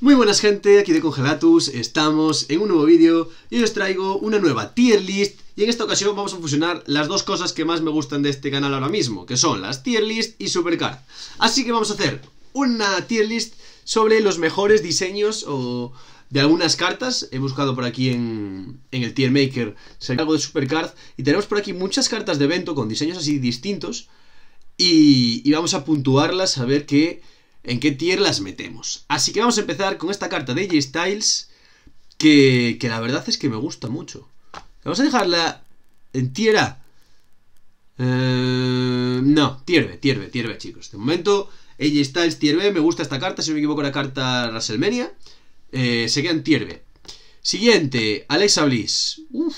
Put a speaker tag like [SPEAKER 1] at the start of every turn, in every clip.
[SPEAKER 1] Muy buenas gente, aquí de Congelatus, estamos en un nuevo vídeo y os traigo una nueva tier list y en esta ocasión vamos a fusionar las dos cosas que más me gustan de este canal ahora mismo, que son las tier list y supercard. Así que vamos a hacer una tier list sobre los mejores diseños o de algunas cartas. He buscado por aquí en, en el tier maker algo de supercard y tenemos por aquí muchas cartas de evento con diseños así distintos y, y vamos a puntuarlas a ver qué en qué tier las metemos. Así que vamos a empezar con esta carta de AJ Styles, que, que la verdad es que me gusta mucho. Vamos a dejarla en tier eh, no, tier B, tier B, tier B, chicos. De momento, AJ Styles tier B, me gusta esta carta, si no me equivoco la carta WrestleMania. Eh, se queda en tier B. Siguiente, Alexa Bliss. Uf.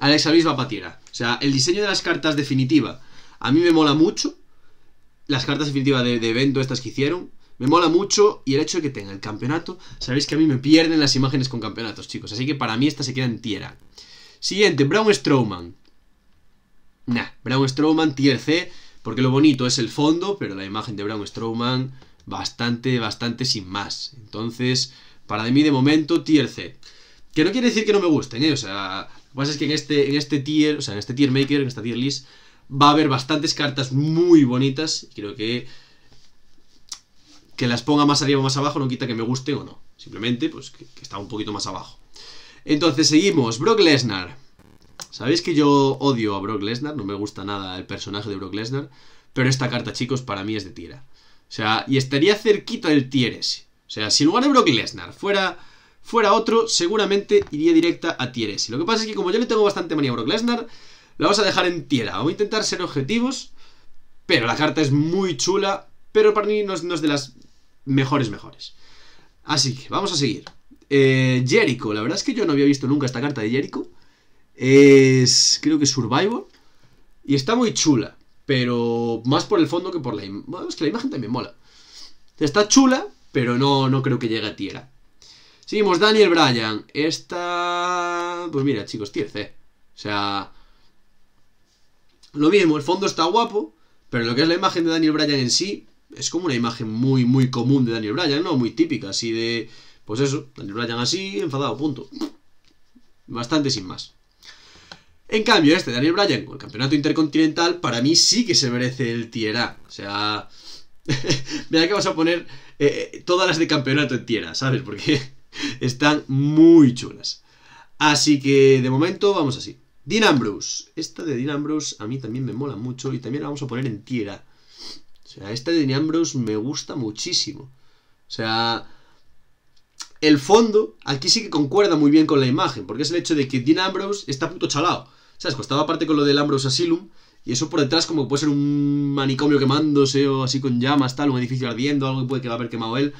[SPEAKER 1] Alexa Bliss va para tierra. O sea, el diseño de las cartas definitiva a mí me mola mucho las cartas definitivas de, evento estas que hicieron, me mola mucho y el hecho de que tenga el campeonato, sabéis que a mí me pierden las imágenes con campeonatos, chicos, así que para mí esta se queda tierra Siguiente, Braun Strowman. Nah, Braun Strowman, tier C, porque lo bonito es el fondo, pero la imagen de Braun Strowman bastante, bastante sin más. Entonces, para mí de momento, tier C. Que no quiere decir que no me gusten, ¿eh? O sea, lo que pasa es que en este, en este tier, o sea, en este tier maker, en esta tier list, va a haber bastantes cartas muy bonitas. Creo que que las ponga más arriba o más abajo no quita que me guste o no. Simplemente, pues, que, está un poquito más abajo. Entonces, seguimos. Brock Lesnar. Sabéis que yo odio a Brock Lesnar, no me gusta nada el personaje de Brock Lesnar, pero esta carta, chicos, para mí es de tira. O sea, y estaría cerquita del tier S. O sea, si en lugar de Brock Lesnar fuera, fuera otro, seguramente iría directa a tier S. Lo que pasa es que como yo le tengo bastante manía a Brock Lesnar, la vamos a dejar en tierra. Vamos a intentar ser objetivos, pero la carta es muy chula, pero para mí no es, de las mejores mejores. Así que vamos a seguir. Eh, Jericho, la verdad es que yo no había visto nunca esta carta de Jericho. Es, creo que Survival. Y está muy chula, pero más por el fondo que por la imagen. Bueno, es que la imagen también mola. Está chula, pero no, no creo que llegue a tierra. Seguimos, Daniel Bryan. Esta... Pues mira, chicos, tier C. O sea, lo mismo, el fondo está guapo, pero lo que es la imagen de Daniel Bryan en sí, es como una imagen muy, muy común de Daniel Bryan, ¿no? Muy típica, así de. Pues eso, Daniel Bryan así, enfadado, punto. Bastante sin más. En cambio, este Daniel Bryan con el campeonato intercontinental, para mí sí que se merece el tier O sea. Mira que vamos a poner eh, todas las de campeonato en tier ¿sabes? Porque están muy chulas. Así que de momento vamos así. Dean Ambrose. Esta de Dean Ambrose a mí también me mola mucho y también la vamos a poner en tierra. O sea, esta de Dean Ambrose me gusta muchísimo. O sea, el fondo aquí sí que concuerda muy bien con la imagen, porque es el hecho de que Dean Ambrose está puto chalado. ¿Sabes? Costaba aparte con lo del Ambrose Asylum, y eso por detrás como puede ser un manicomio quemándose o así con llamas, tal, un edificio ardiendo, algo que puede que va a haber quemado él.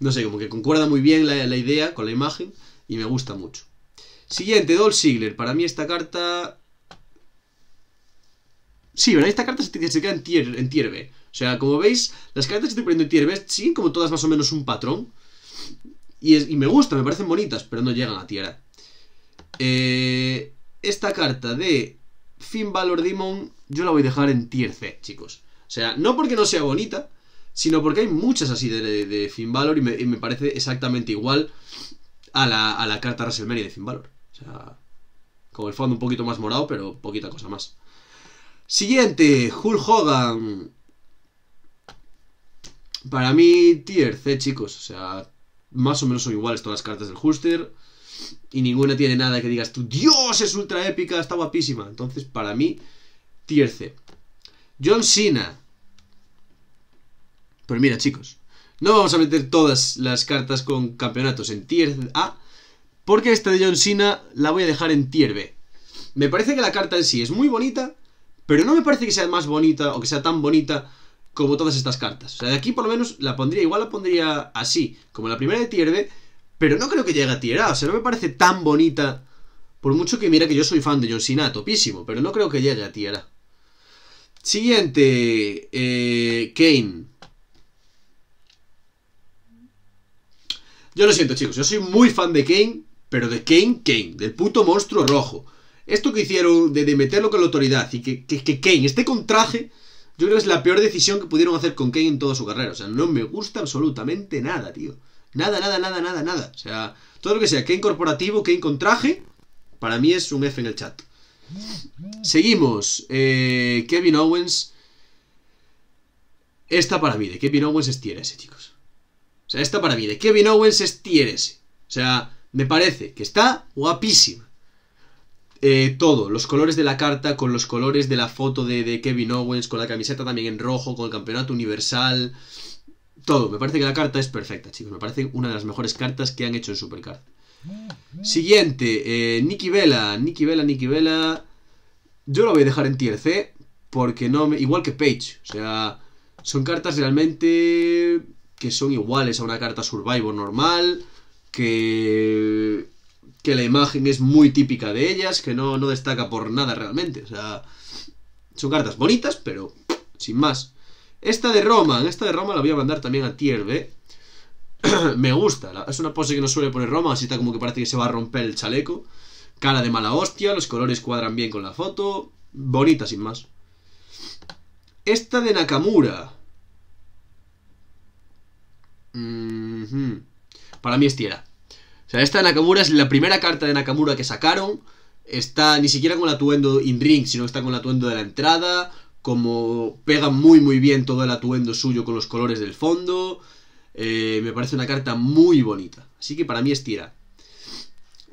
[SPEAKER 1] No sé, como que concuerda muy bien la idea con la imagen y me gusta mucho. Siguiente, dol sigler Para mí esta carta... Sí, verdad esta carta se, queda en tier, B. O sea, como veis, las cartas que estoy poniendo en tier B siguen como todas más o menos un patrón. Y, me gustan, me parecen bonitas, pero no llegan a tier eh, esta carta de Finvalor Demon yo la voy a dejar en tier C, chicos. O sea, no porque no sea bonita, sino porque hay muchas así de, de, y me, parece exactamente igual a la, a la carta de Finvalor sea, con el fondo un poquito más morado, pero poquita cosa más. Siguiente, Hulk Hogan. Para mí, tier chicos. O sea, más o menos son iguales todas las cartas del Hulster. Y ninguna tiene nada que digas tú, Dios, es ultra épica, está guapísima. Entonces, para mí, tier John Cena. Pero mira, chicos. No vamos a meter todas las cartas con campeonatos en tier A. Porque esta de John Cena la voy a dejar en tier B. Me parece que la carta en sí es muy bonita, pero no me parece que sea más bonita o que sea tan bonita como todas estas cartas. O sea, de aquí por lo menos la pondría, igual la pondría así, como la primera de tier B, pero no creo que llegue a tier A. O sea, no me parece tan bonita, por mucho que mira que yo soy fan de John Cena, topísimo, pero no creo que llegue a tier A. Siguiente, eh, Kane. Yo lo siento, chicos, yo soy muy fan de Kane, pero de Kane, Kane, del puto monstruo rojo. Esto que hicieron de, meterlo con la autoridad y que, que, Kane esté con traje, yo creo que es la peor decisión que pudieron hacer con Kane en toda su carrera. O sea, no me gusta absolutamente nada, tío. Nada, nada, nada, nada, nada. O sea, todo lo que sea Kane corporativo, Kane con traje, para mí es un F en el chat. Seguimos. Eh, Kevin Owens. Esta para mí, de Kevin Owens es tier chicos. O sea, esta para mí, de Kevin Owens es tier O sea, me parece que está guapísima. Eh, todo, los colores de la carta con los colores de la foto de, Kevin Owens, con la camiseta también en rojo, con el campeonato universal. Todo, me parece que la carta es perfecta, chicos. Me parece una de las mejores cartas que han hecho en Supercard. Siguiente, eh, Nicky Vela, Nicky Vela, Nicky Vela. Yo lo voy a dejar en tier C porque no me, igual que Page, o sea, son cartas realmente que son iguales a una carta Survivor normal que, la imagen es muy típica de ellas, que no, destaca por nada realmente. O sea, son cartas bonitas, pero sin más. Esta de Roman, esta de Roma la voy a mandar también a tier Me gusta, es una pose que no suele poner Roma así está como que parece que se va a romper el chaleco. Cara de mala hostia, los colores cuadran bien con la foto. Bonita sin más. Esta de Nakamura. Mmm... Para mí es Tierra. O sea, esta Nakamura es la primera carta de Nakamura que sacaron. Está ni siquiera con el atuendo in-ring, sino que está con el atuendo de la entrada. Como pega muy muy bien todo el atuendo suyo con los colores del fondo. Eh, me parece una carta muy bonita. Así que para mí es tira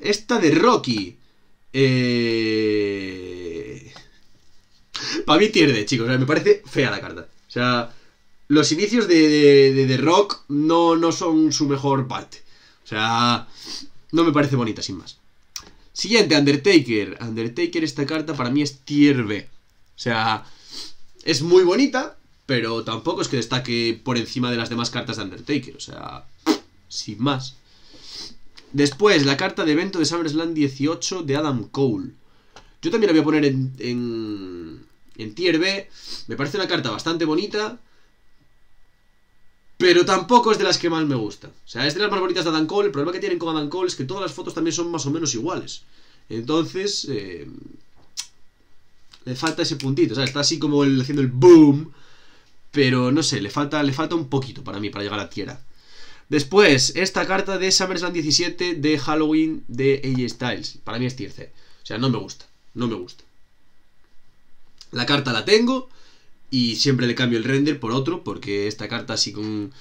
[SPEAKER 1] Esta de Rocky. Eh, para mí pierde, chicos. O sea, me parece fea la carta. O sea, los inicios de, de, de, Rock no, no son su mejor parte. O sea, no me parece bonita, sin más. Siguiente, Undertaker. Undertaker, esta carta para mí es tier B. O sea, es muy bonita, pero tampoco es que destaque por encima de las demás cartas de Undertaker. O sea, sin más. Después, la carta de evento de SummerSlam 18 de Adam Cole. Yo también la voy a poner en, en, en tier B. Me parece una carta bastante bonita. Pero tampoco es de las que más me gusta. O sea, es de las más bonitas de Adam Cole. El problema que tienen con Adam Cole es que todas las fotos también son más o menos iguales. Entonces, eh, le falta ese puntito. O sea, está así como haciendo el boom. Pero no sé, le falta, le falta un poquito para mí, para llegar a tierra. Después, esta carta de SummerSlam 17 de Halloween de AJ Styles. Para mí es tierce... O sea, no me gusta. No me gusta. La carta la tengo. Y siempre le cambio el render por otro, porque esta carta así con...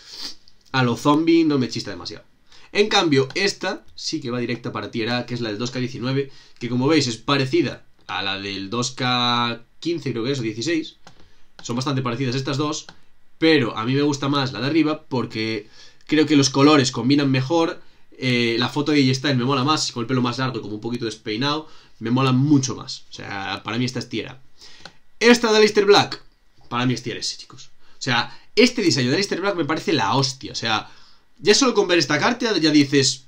[SPEAKER 1] A los zombie... no me chista demasiado. En cambio, esta sí que va directa para Tierra... que es la del 2K19, que como veis es parecida a la del 2K15 creo que es, o 16. Son bastante parecidas estas dos, pero a mí me gusta más la de arriba porque creo que los colores combinan mejor. Eh, la foto de está me mola más, con el pelo más largo, como un poquito despeinado, me mola mucho más. O sea, para mí esta es tierra. Esta de Lister Black, para mí es chicos. O sea, este diseño de Aleister Black me parece la hostia. O sea, ya solo con ver esta carta ya dices,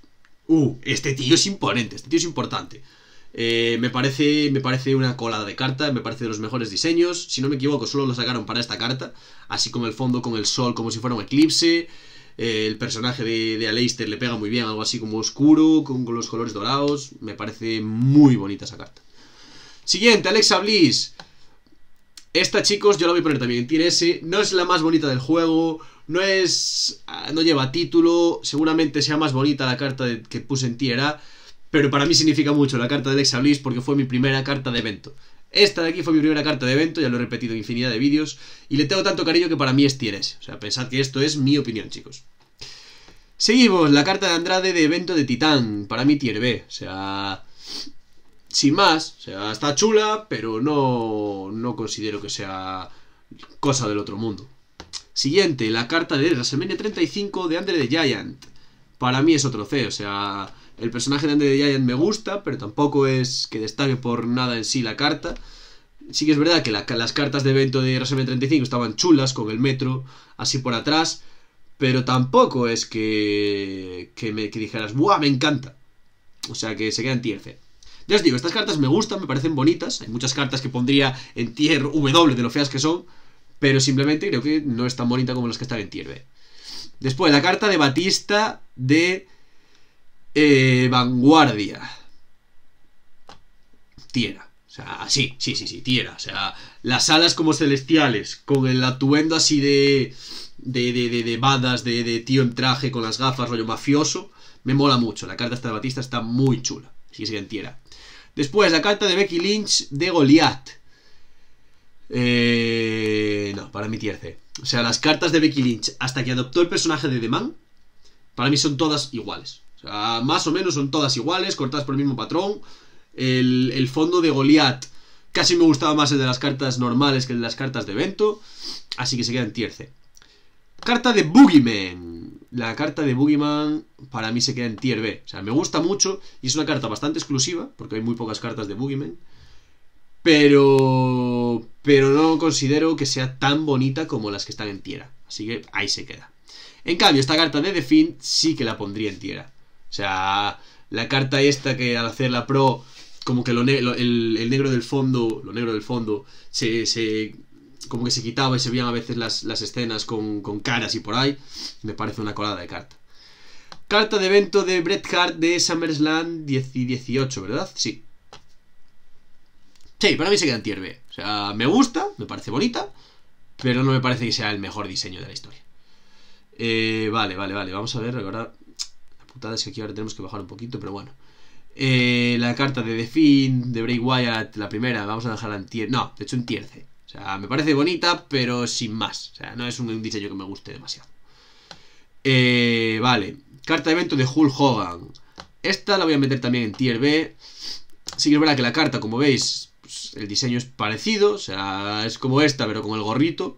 [SPEAKER 1] uh, este tío es imponente, este tío es importante. Eh, me, parece, me parece una colada de carta, me parece de los mejores diseños. Si no me equivoco, solo lo sacaron para esta carta. Así como el fondo con el sol, como si fuera un eclipse. Eh, el personaje de, Aleister le pega muy bien, algo así como oscuro, con, con los colores dorados. Me parece muy bonita esa carta. Siguiente, Alexa Bliss. Esta, chicos, yo la voy a poner también Tier S. No es la más bonita del juego. No es. Ah, no lleva título. Seguramente sea más bonita la carta que puse en tier A. Pero para mí significa mucho la carta alexa Bliss porque fue mi primera carta de evento. Esta de aquí fue mi primera carta de evento, ya lo he repetido en infinidad de vídeos, y le tengo tanto cariño que para mí es tier S. O sea, pensad que esto es mi opinión, chicos. Seguimos, la carta de Andrade de evento de Titán, para mí tier B. O sea, sin más, o sea, está chula, pero no, no considero que sea cosa del otro mundo. Siguiente, la carta de WrestleMania 35 de Andre de Giant. Para mí es otro C, o sea, el personaje de Andre de Giant me gusta, pero tampoco es que destaque por nada en sí la carta. Sí que es verdad que las cartas de evento de WrestleMania 35 estaban chulas con el metro así por atrás, pero tampoco es que, que me dijeras, ¡buah, me encanta! O sea, que se quedan tierce. Ya os digo, estas cartas me gustan, me parecen bonitas. Hay muchas cartas que pondría en tier W de lo feas que son. Pero simplemente creo que no es tan bonita como las que están en tier B. Después, la carta de Batista de eh, Vanguardia. Tierra. O sea, ah, sí, sí, sí, sí, tierra. O sea, las alas como celestiales, con el atuendo así de. de, de, de, de badas, de, tío en traje, con las gafas, rollo mafioso. Me mola mucho. La carta esta de Batista está muy chula. sí, que sigue en tierra. Después, la carta de Becky Lynch de Goliath. Eh, no, para mí tierce. O sea, las cartas de Becky Lynch hasta que adoptó el personaje de The Man, para mí son todas iguales. O sea, más o menos son todas iguales, cortadas por el mismo patrón. El, fondo de Goliath casi me gustaba más el de las cartas normales que el de las cartas de evento. Así que se en tierce. Carta de Boogeyman la carta de Boogeyman para mí se queda en tier B. O sea, me gusta mucho y es una carta bastante exclusiva, porque hay muy pocas cartas de Boogeyman. Pero, pero no considero que sea tan bonita como las que están en tierra. Así que ahí se queda. En cambio, esta carta de Defin sí que la pondría en tierra. O sea, la carta esta que al hacer la pro, como que el, el, negro del fondo, lo negro del fondo, se, se como que se quitaba y se veían a veces las, escenas con, caras y por ahí. Me parece una colada de carta. Carta de evento de Bret Hart de SummerSlam 10 y 18, ¿verdad? Sí. Sí, para mí se queda en tier O sea, me gusta, me parece bonita, pero no me parece que sea el mejor diseño de la historia. Eh, vale, vale, vale. Vamos a ver, ahora. La putada es que aquí ahora tenemos que bajar un poquito, pero bueno. Eh, la carta de The Finn, de Bray Wyatt, la primera, vamos a dejarla en tier. No, de hecho en tier o sea, me parece bonita, pero sin más. O sea, no es un diseño que me guste demasiado. Eh, vale. Carta de evento de Hulk Hogan. Esta la voy a meter también en tier B. Sí que es verdad que la carta, como veis, pues, el diseño es parecido. O sea, es como esta, pero con el gorrito.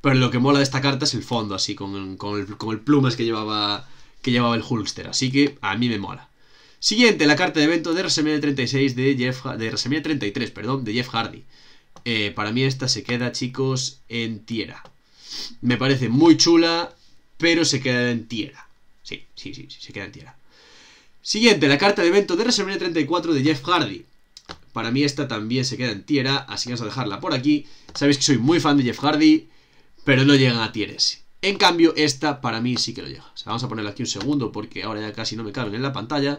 [SPEAKER 1] Pero lo que mola de esta carta es el fondo, así, con, el, plumas que llevaba, que llevaba el Hulkster. Así que a mí me mola. Siguiente, la carta de evento de WrestleMania 36 de Jeff... De 33, perdón, de Jeff Hardy. Eh, para mí esta se queda, chicos, en tierra. Me parece muy chula, pero se queda en tierra. Sí, sí, sí, se queda en tierra. Siguiente, la carta de evento de WrestleMania 34 de Jeff Hardy. Para mí esta también se queda en tierra, así que vamos a dejarla por aquí. Sabéis que soy muy fan de Jeff Hardy, pero no llegan a tier En cambio, esta para mí sí que lo llega. vamos a ponerla aquí un segundo porque ahora ya casi no me caben en la pantalla.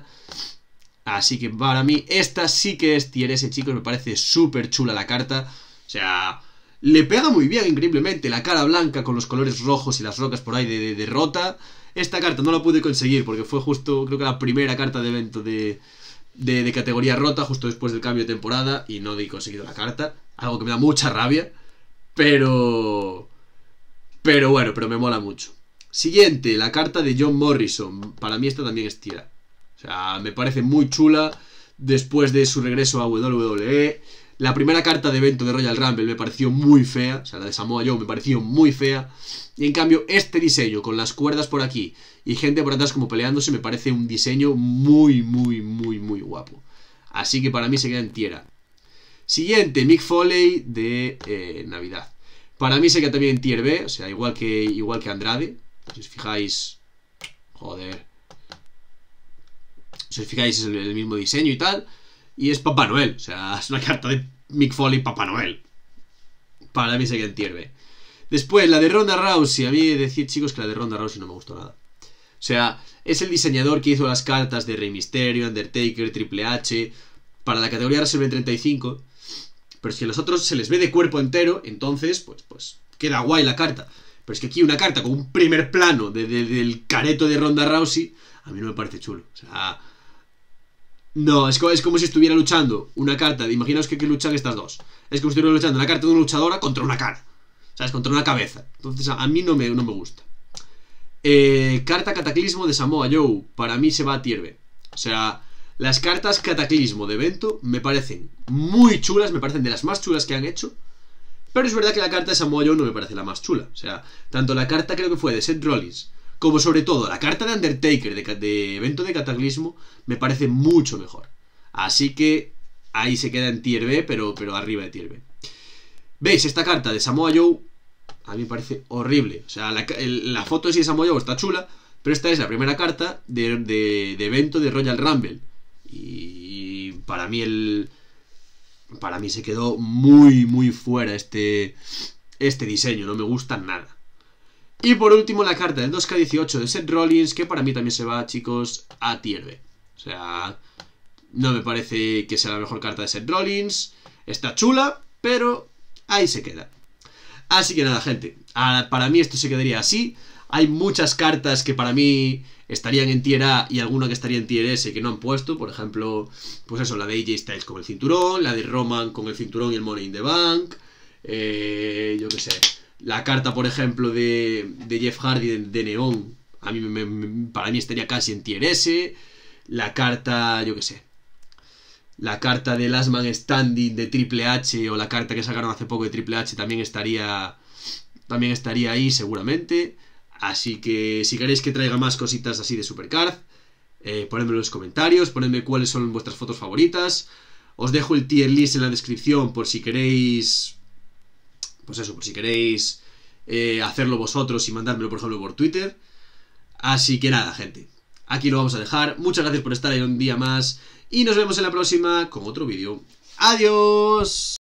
[SPEAKER 1] Así que para mí esta sí que es tier S, chicos. Me parece súper chula la carta. O sea, le pega muy bien, increíblemente. La cara blanca con los colores rojos y las rocas por ahí de, de derrota. Esta carta no la pude conseguir porque fue justo, creo que la primera carta de evento de, categoría rota, justo después del cambio de temporada, y no he conseguido la carta. Algo que me da mucha rabia. Pero. Pero bueno, pero me mola mucho. Siguiente, la carta de John Morrison. Para mí esta también es tira sea, me parece muy chula después de su regreso a WWE. La primera carta de evento de Royal Rumble me pareció muy fea, o sea, la de Samoa Joe me pareció muy fea. Y en cambio, este diseño con las cuerdas por aquí y gente por atrás como peleándose me parece un diseño muy, muy, muy, muy guapo. Así que para mí se queda en Tierra. Siguiente, Mick Foley de eh, Navidad. Para mí se queda también en tier B, o sea, igual que, igual que Andrade. Si os fijáis, joder, si fijáis, es el mismo diseño y tal. Y es Papá Noel, o sea, es una carta de Mick Foley Papá Noel. Para mí se que entierve. Después, la de Ronda Rousey. A mí decir, chicos, que la de Ronda Rousey no me gustó nada. O sea, es el diseñador que hizo las cartas de Rey Mysterio, Undertaker, Triple H, para la categoría Reserve 35. Pero si a los otros se les ve de cuerpo entero, entonces, pues, pues, queda guay la carta. Pero es que aquí una carta con un primer plano del careto de Ronda Rousey, a mí no me parece chulo. O sea, no, es como, si estuviera luchando una carta. De, imaginaos que, que, luchan estas dos. Es como si estuviera luchando una carta de una luchadora contra una cara. es Contra una cabeza. Entonces a, mí no me, me gusta. Eh, carta Cataclismo de Samoa Joe. Para mí se va a tierve. O sea, las cartas Cataclismo de evento me parecen muy chulas. Me parecen de las más chulas que han hecho. Pero es verdad que la carta de Samoa Joe no me parece la más chula. O sea, tanto la carta creo que fue de Seth Rollins como sobre todo la carta de Undertaker de, evento de cataclismo, me parece mucho mejor. Así que ahí se queda en tier B, pero, pero arriba de tier B. ¿Veis? Esta carta de Samoa Joe a mí me parece horrible. O sea, la, foto de sí de Samoa Joe está chula, pero esta es la primera carta de, de evento de Royal Rumble. Y para mí el... Para mí se quedó muy, muy fuera este, este diseño. No me gusta nada. Y por último, la carta del 2K18 de Seth Rollins, que para mí también se va, chicos, a tier B. O sea, no me parece que sea la mejor carta de Seth Rollins. Está chula, pero ahí se queda. Así que nada, gente. Para mí esto se quedaría así. Hay muchas cartas que para mí estarían en tier A y alguna que estaría en tier S que no han puesto. Por ejemplo, pues eso, la de AJ Styles con el cinturón, la de Roman con el cinturón y el Money in the Bank. Eh, yo qué sé la carta, por ejemplo, de, de Jeff Hardy de, Neon, Neón, a mí para mí estaría casi en tier S. La carta, yo qué sé. La carta de Last Man Standing de Triple H o la carta que sacaron hace poco de Triple H también estaría también estaría ahí seguramente. Así que si queréis que traiga más cositas así de Supercard, eh, ponedme en los comentarios, ponedme cuáles son vuestras fotos favoritas. Os dejo el tier list en la descripción por si queréis pues eso, por si queréis eh, hacerlo vosotros y mandármelo, por ejemplo, por Twitter. Así que nada, gente. Aquí lo vamos a dejar. Muchas gracias por estar ahí un día más. Y nos vemos en la próxima con otro vídeo. ¡Adiós!